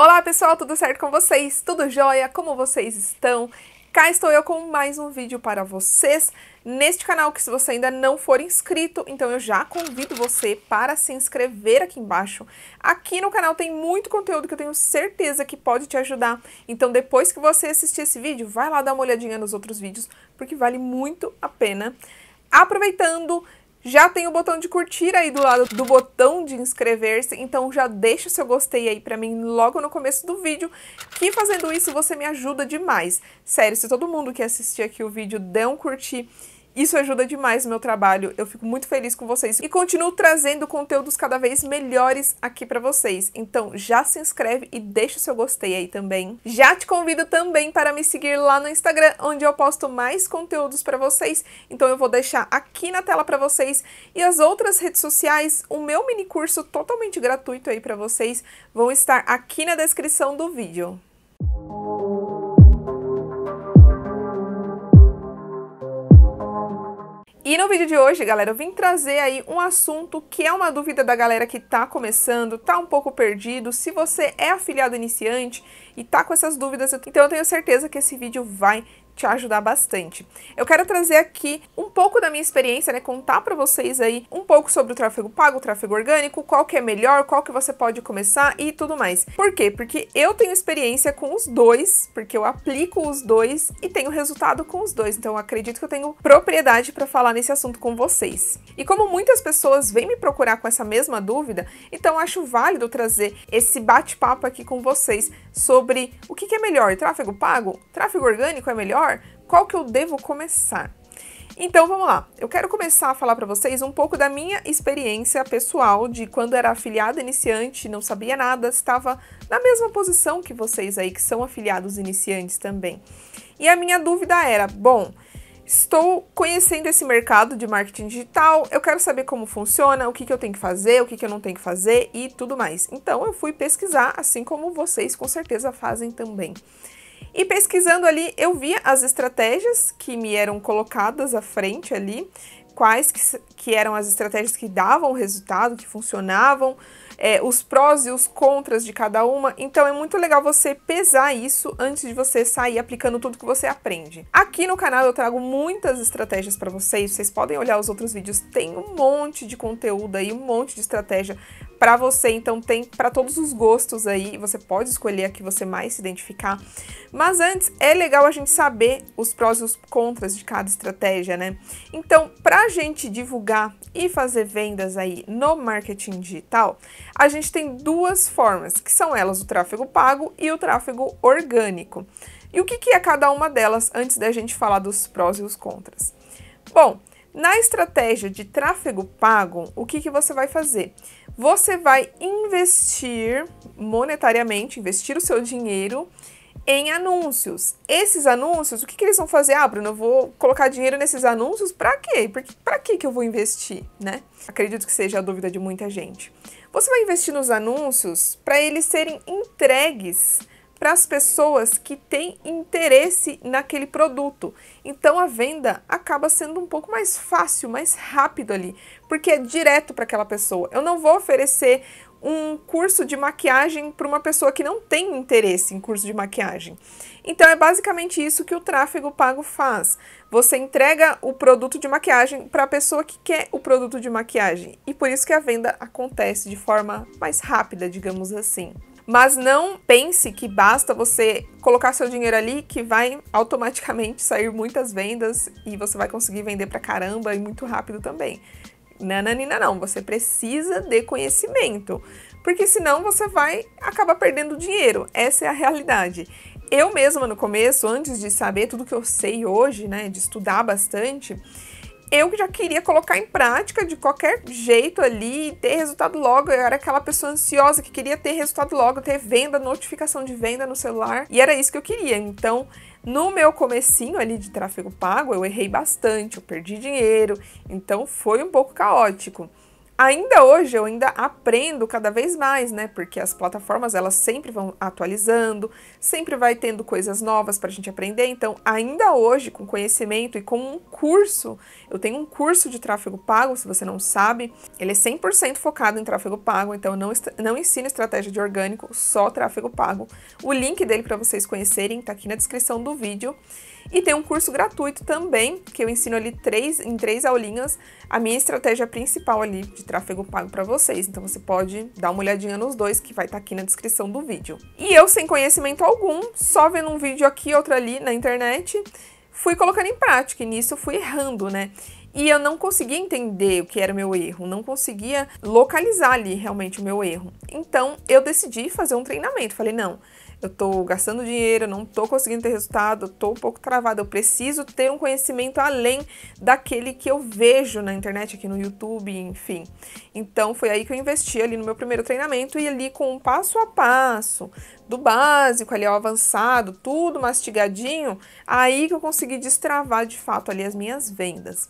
Olá pessoal, tudo certo com vocês? Tudo jóia? Como vocês estão? Cá estou eu com mais um vídeo para vocês neste canal que se você ainda não for inscrito, então eu já convido você para se inscrever aqui embaixo. Aqui no canal tem muito conteúdo que eu tenho certeza que pode te ajudar, então depois que você assistir esse vídeo, vai lá dar uma olhadinha nos outros vídeos, porque vale muito a pena. Aproveitando, já tem o botão de curtir aí do lado do botão de inscrever-se, então já deixa o seu gostei aí pra mim logo no começo do vídeo, que fazendo isso você me ajuda demais. Sério, se todo mundo que assistir aqui o vídeo der um curtir isso ajuda demais no meu trabalho. Eu fico muito feliz com vocês e continuo trazendo conteúdos cada vez melhores aqui para vocês. Então já se inscreve e deixa o seu gostei aí também. Já te convido também para me seguir lá no Instagram, onde eu posto mais conteúdos para vocês. Então eu vou deixar aqui na tela para vocês e as outras redes sociais, o meu mini curso totalmente gratuito aí para vocês vão estar aqui na descrição do vídeo. E no vídeo de hoje, galera, eu vim trazer aí um assunto que é uma dúvida da galera que tá começando, tá um pouco perdido. Se você é afiliado iniciante e tá com essas dúvidas, então eu tenho certeza que esse vídeo vai te ajudar bastante. Eu quero trazer aqui um pouco da minha experiência, né, contar para vocês aí um pouco sobre o tráfego pago, o tráfego orgânico, qual que é melhor, qual que você pode começar e tudo mais. Por quê? Porque eu tenho experiência com os dois, porque eu aplico os dois e tenho resultado com os dois. Então acredito que eu tenho propriedade para falar nesse assunto com vocês. E como muitas pessoas vêm me procurar com essa mesma dúvida, então acho válido trazer esse bate-papo aqui com vocês sobre o que, que é melhor, tráfego pago, tráfego orgânico é melhor, qual que eu devo começar? Então vamos lá. Eu quero começar a falar para vocês um pouco da minha experiência pessoal de quando era afiliada iniciante, não sabia nada, estava na mesma posição que vocês aí que são afiliados iniciantes também. E a minha dúvida era, bom, estou conhecendo esse mercado de marketing digital, eu quero saber como funciona, o que, que eu tenho que fazer, o que, que eu não tenho que fazer e tudo mais. Então eu fui pesquisar, assim como vocês com certeza fazem também. E pesquisando ali, eu via as estratégias que me eram colocadas à frente ali, quais que, que eram as estratégias que davam resultado, que funcionavam, é, os prós e os contras de cada uma. Então é muito legal você pesar isso antes de você sair aplicando tudo que você aprende. Aqui no canal eu trago muitas estratégias para vocês, vocês podem olhar os outros vídeos, tem um monte de conteúdo aí, um monte de estratégia para você. Então tem para todos os gostos aí, você pode escolher a que você mais se identificar. Mas antes é legal a gente saber os prós e os contras de cada estratégia, né? Então, para a gente divulgar e fazer vendas aí no marketing digital, a gente tem duas formas, que são elas o tráfego pago e o tráfego orgânico. E o que, que é cada uma delas antes da gente falar dos prós e os contras? Bom, na estratégia de tráfego pago, o que, que você vai fazer? Você vai investir monetariamente, investir o seu dinheiro em anúncios. Esses anúncios, o que, que eles vão fazer? Ah, Bruno, eu vou colocar dinheiro nesses anúncios para quê? Para que que eu vou investir, né? Acredito que seja a dúvida de muita gente. Você vai investir nos anúncios para eles serem entregues para as pessoas que têm interesse naquele produto. Então a venda acaba sendo um pouco mais fácil, mais rápido ali, porque é direto para aquela pessoa. Eu não vou oferecer um curso de maquiagem para uma pessoa que não tem interesse em curso de maquiagem. Então é basicamente isso que o tráfego pago faz. Você entrega o produto de maquiagem para a pessoa que quer o produto de maquiagem e por isso que a venda acontece de forma mais rápida, digamos assim. Mas não pense que basta você colocar seu dinheiro ali que vai automaticamente sair muitas vendas e você vai conseguir vender pra caramba e muito rápido também. Nananina não, você precisa de conhecimento, porque senão você vai acabar perdendo dinheiro. Essa é a realidade. Eu mesma no começo, antes de saber tudo que eu sei hoje, né, de estudar bastante, eu já queria colocar em prática de qualquer jeito ali, e ter resultado logo. Eu era aquela pessoa ansiosa que queria ter resultado logo, ter venda, notificação de venda no celular, e era isso que eu queria. Então, no meu comecinho ali de tráfego pago, eu errei bastante, eu perdi dinheiro, então foi um pouco caótico ainda hoje eu ainda aprendo cada vez mais, né? Porque as plataformas elas sempre vão atualizando, sempre vai tendo coisas novas para a gente aprender. Então, ainda hoje, com conhecimento e com um curso, eu tenho um curso de tráfego pago. Se você não sabe, ele é 100% focado em tráfego pago. Então, eu não, não ensino estratégia de orgânico, só tráfego pago. O link dele para vocês conhecerem está aqui na descrição do vídeo. E tem um curso gratuito também, que eu ensino ali três, em três aulinhas a minha estratégia principal ali de tráfego pago para vocês. Então você pode dar uma olhadinha nos dois, que vai estar tá aqui na descrição do vídeo. E eu, sem conhecimento algum, só vendo um vídeo aqui, outro ali na internet, fui colocando em prática e nisso fui errando, né? E eu não conseguia entender o que era o meu erro, não conseguia localizar ali realmente o meu erro. Então eu decidi fazer um treinamento. Falei, não, eu estou gastando dinheiro, não estou conseguindo ter resultado, estou um pouco travada, eu preciso ter um conhecimento além daquele que eu vejo na internet, aqui no YouTube, enfim. Então foi aí que eu investi ali no meu primeiro treinamento e ali com um passo a passo, do básico ali ao avançado, tudo mastigadinho, aí que eu consegui destravar de fato ali as minhas vendas.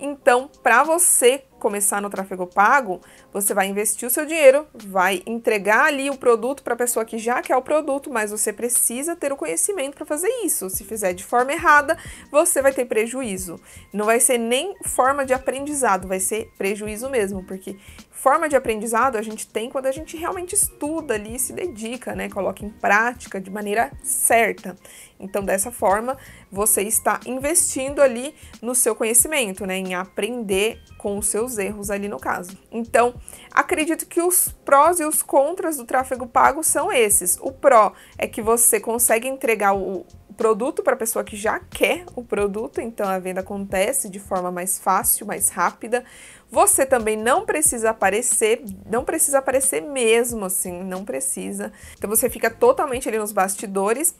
Então, para você começar no tráfego pago, você vai investir o seu dinheiro, vai entregar ali o produto para a pessoa que já quer o produto, mas você precisa ter o conhecimento para fazer isso. Se fizer de forma errada, você vai ter prejuízo. Não vai ser nem forma de aprendizado, vai ser prejuízo mesmo, porque forma de aprendizado a gente tem quando a gente realmente estuda ali se dedica, né? Coloca em prática de maneira certa. Então, dessa forma, você está investindo ali no seu conhecimento, né? Em aprender com os seus seus erros ali no caso. Então, acredito que os prós e os contras do tráfego pago são esses. O pró é que você consegue entregar o produto para a pessoa que já quer o produto, então a venda acontece de forma mais fácil, mais rápida. Você também não precisa aparecer, não precisa aparecer mesmo, assim, não precisa. Então você fica totalmente ali nos bastidores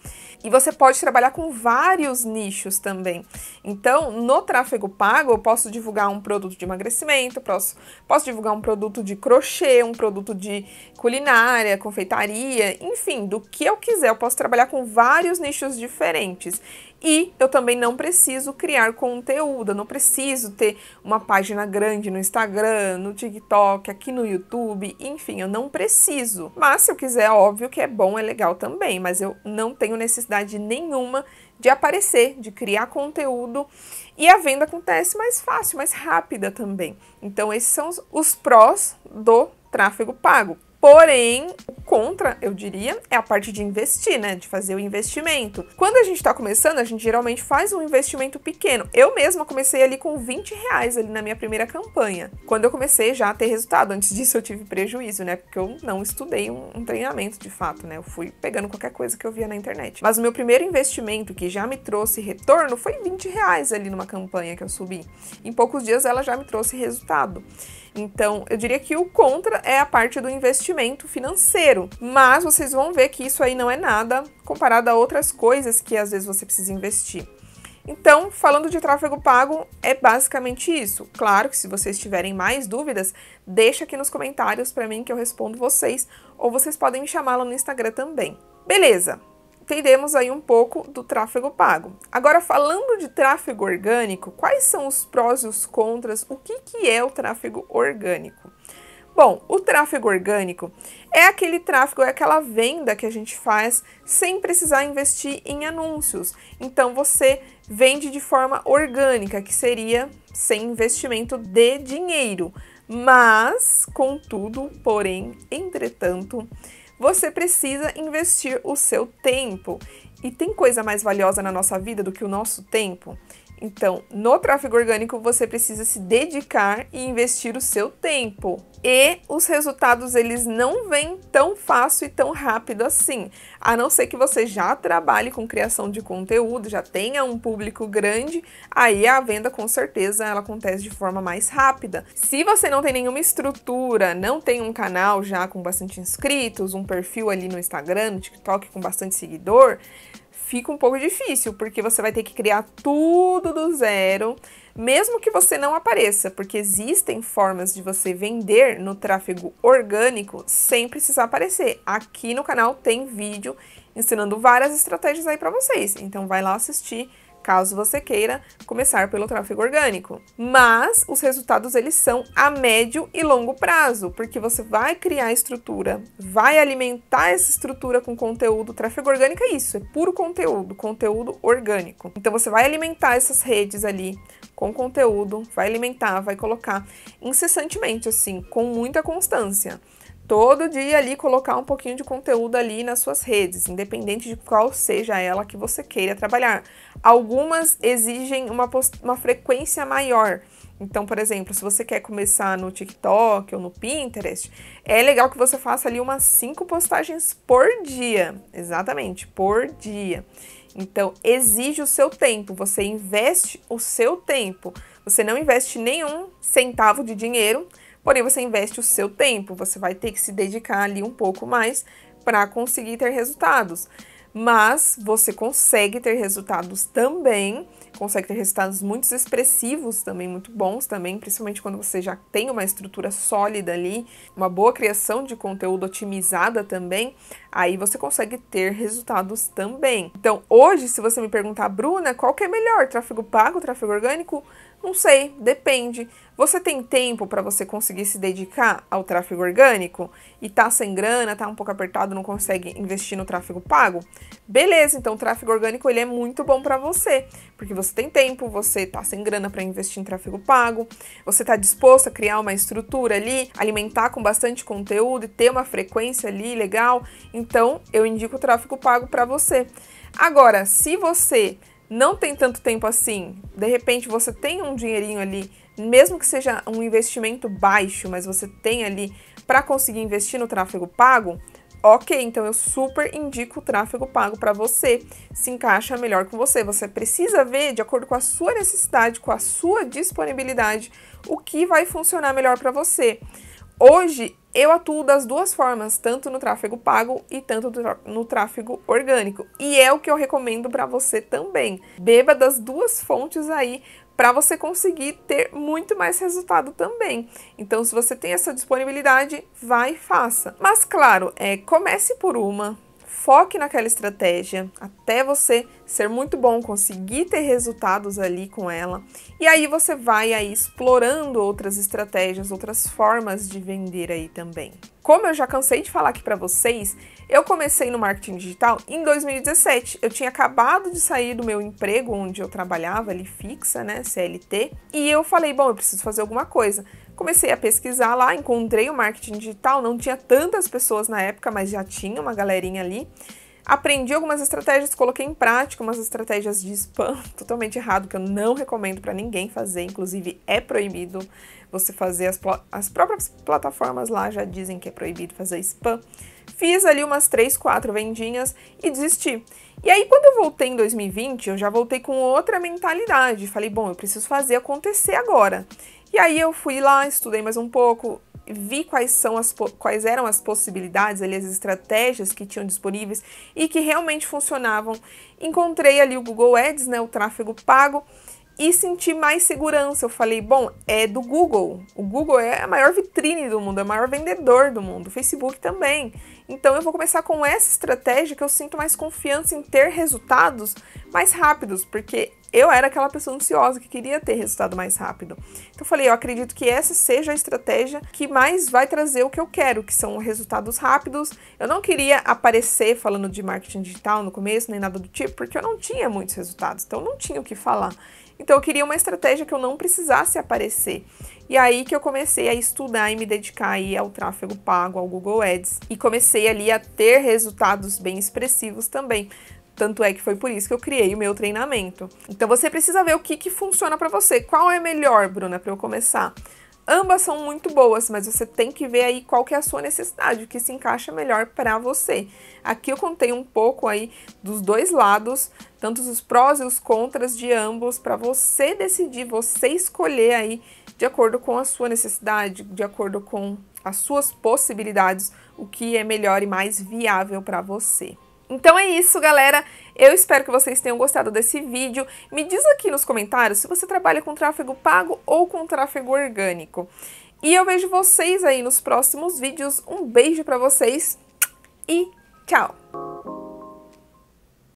e você pode trabalhar com vários nichos também. Então, no tráfego pago, eu posso divulgar um produto de emagrecimento, posso, posso divulgar um produto de crochê, um produto de culinária, confeitaria, enfim, do que eu quiser. Eu posso trabalhar com vários nichos diferentes. E eu também não preciso criar conteúdo, eu não preciso ter uma página grande no Instagram, no TikTok, aqui no YouTube, enfim, eu não preciso. Mas se eu quiser, óbvio que é bom, é legal também, mas eu não tenho necessidade nenhuma de aparecer, de criar conteúdo e a venda acontece mais fácil, mais rápida também. Então, esses são os prós do tráfego pago. Porém, contra, eu diria, é a parte de investir, né? De fazer o investimento. Quando a gente tá começando, a gente geralmente faz um investimento pequeno. Eu mesma comecei ali com 20 reais ali na minha primeira campanha. Quando eu comecei já a ter resultado. Antes disso eu tive prejuízo, né? Porque eu não estudei um, um treinamento de fato, né? Eu fui pegando qualquer coisa que eu via na internet. Mas o meu primeiro investimento que já me trouxe retorno foi 20 reais ali numa campanha que eu subi. Em poucos dias ela já me trouxe resultado. Então, eu diria que o contra é a parte do investimento financeiro, mas vocês vão ver que isso aí não é nada comparado a outras coisas que às vezes você precisa investir. Então, falando de tráfego pago, é basicamente isso. Claro que se vocês tiverem mais dúvidas, deixa aqui nos comentários para mim que eu respondo vocês, ou vocês podem me chamá-lo no Instagram também. Beleza? teremos aí um pouco do tráfego pago. Agora, falando de tráfego orgânico, quais são os prós e os contras? O que, que é o tráfego orgânico? Bom, o tráfego orgânico é aquele tráfego, é aquela venda que a gente faz sem precisar investir em anúncios. Então você vende de forma orgânica, que seria sem investimento de dinheiro. Mas, contudo, porém, entretanto, você precisa investir o seu tempo. E tem coisa mais valiosa na nossa vida do que o nosso tempo? Então, no tráfego orgânico você precisa se dedicar e investir o seu tempo. E os resultados eles não vêm tão fácil e tão rápido assim. A não ser que você já trabalhe com criação de conteúdo, já tenha um público grande, aí a venda com certeza ela acontece de forma mais rápida. Se você não tem nenhuma estrutura, não tem um canal já com bastante inscritos, um perfil ali no Instagram, no TikTok com bastante seguidor, fica um pouco difícil, porque você vai ter que criar tudo do zero, mesmo que você não apareça, porque existem formas de você vender no tráfego orgânico sem precisar aparecer. Aqui no canal tem vídeo ensinando várias estratégias aí para vocês. Então vai lá assistir caso você queira começar pelo tráfego orgânico. Mas os resultados eles são a médio e longo prazo, porque você vai criar estrutura, vai alimentar essa estrutura com conteúdo. Tráfego orgânico é isso, é puro conteúdo, conteúdo orgânico. Então você vai alimentar essas redes ali com conteúdo, vai alimentar, vai colocar incessantemente assim, com muita constância todo dia ali colocar um pouquinho de conteúdo ali nas suas redes, independente de qual seja ela que você queira trabalhar. Algumas exigem uma, uma frequência maior. Então, por exemplo, se você quer começar no TikTok ou no Pinterest, é legal que você faça ali umas cinco postagens por dia. Exatamente, por dia. Então, exige o seu tempo, você investe o seu tempo. Você não investe nenhum centavo de dinheiro, Porém, você investe o seu tempo, você vai ter que se dedicar ali um pouco mais para conseguir ter resultados. Mas você consegue ter resultados também, consegue ter resultados muito expressivos também, muito bons também, principalmente quando você já tem uma estrutura sólida ali, uma boa criação de conteúdo otimizada também, aí você consegue ter resultados também. Então, hoje, se você me perguntar, Bruna, qual que é melhor, tráfego pago, tráfego orgânico? Não sei, depende. Você tem tempo para você conseguir se dedicar ao tráfego orgânico e tá sem grana, tá um pouco apertado, não consegue investir no tráfego pago? Beleza, então o tráfego orgânico ele é muito bom para você, porque você tem tempo, você tá sem grana para investir em tráfego pago, você tá disposto a criar uma estrutura ali, alimentar com bastante conteúdo e ter uma frequência ali legal. Então, eu indico o tráfego pago para você. Agora, se você não tem tanto tempo assim, de repente você tem um dinheirinho ali, mesmo que seja um investimento baixo, mas você tem ali para conseguir investir no tráfego pago, ok, então eu super indico o tráfego pago para você. Se encaixa melhor com você. Você precisa ver, de acordo com a sua necessidade, com a sua disponibilidade, o que vai funcionar melhor para você. Hoje eu atuo das duas formas, tanto no tráfego pago e tanto no tráfego orgânico. E é o que eu recomendo para você também. Beba das duas fontes aí para você conseguir ter muito mais resultado também. Então, se você tem essa disponibilidade, vai e faça. Mas claro, é, comece por uma, Foque naquela estratégia até você ser muito bom, conseguir ter resultados ali com ela. E aí você vai aí explorando outras estratégias, outras formas de vender aí também. Como eu já cansei de falar aqui para vocês, eu comecei no marketing digital em 2017. Eu tinha acabado de sair do meu emprego onde eu trabalhava ali fixa, né, CLT, e eu falei, bom, eu preciso fazer alguma coisa. Comecei a pesquisar lá, encontrei o marketing digital, não tinha tantas pessoas na época, mas já tinha uma galerinha ali. Aprendi algumas estratégias, coloquei em prática umas estratégias de spam totalmente errado, que eu não recomendo para ninguém fazer, inclusive é proibido você fazer, as, as próprias plataformas lá já dizem que é proibido fazer spam. Fiz ali umas 3, 4 vendinhas e desisti. E aí, quando eu voltei em 2020, eu já voltei com outra mentalidade. Falei, bom, eu preciso fazer acontecer agora. E aí eu fui lá, estudei mais um pouco, vi quais, são as, quais eram as possibilidades, ali, as estratégias que tinham disponíveis e que realmente funcionavam. Encontrei ali o Google Ads, né, o tráfego pago, e senti mais segurança. Eu falei, bom, é do Google. O Google é a maior vitrine do mundo, é o maior vendedor do mundo, o Facebook também. Então eu vou começar com essa estratégia que eu sinto mais confiança em ter resultados mais rápidos, porque eu era aquela pessoa ansiosa que queria ter resultado mais rápido. Então eu falei, eu acredito que essa seja a estratégia que mais vai trazer o que eu quero, que são resultados rápidos. Eu não queria aparecer falando de marketing digital no começo, nem nada do tipo, porque eu não tinha muitos resultados, então eu não tinha o que falar. Então eu queria uma estratégia que eu não precisasse aparecer. E aí que eu comecei a estudar e me dedicar aí ao tráfego pago, ao Google Ads e comecei ali a ter resultados bem expressivos também. Tanto é que foi por isso que eu criei o meu treinamento. Então você precisa ver o que, que funciona para você. Qual é melhor, Bruna, para eu começar? Ambas são muito boas, mas você tem que ver aí qual que é a sua necessidade, o que se encaixa melhor para você. Aqui eu contei um pouco aí dos dois lados, tanto os prós e os contras de ambos, para você decidir, você escolher aí de acordo com a sua necessidade, de acordo com as suas possibilidades, o que é melhor e mais viável para você. Então é isso, galera. Eu espero que vocês tenham gostado desse vídeo. Me diz aqui nos comentários se você trabalha com tráfego pago ou com tráfego orgânico. E eu vejo vocês aí nos próximos vídeos. Um beijo para vocês e tchau!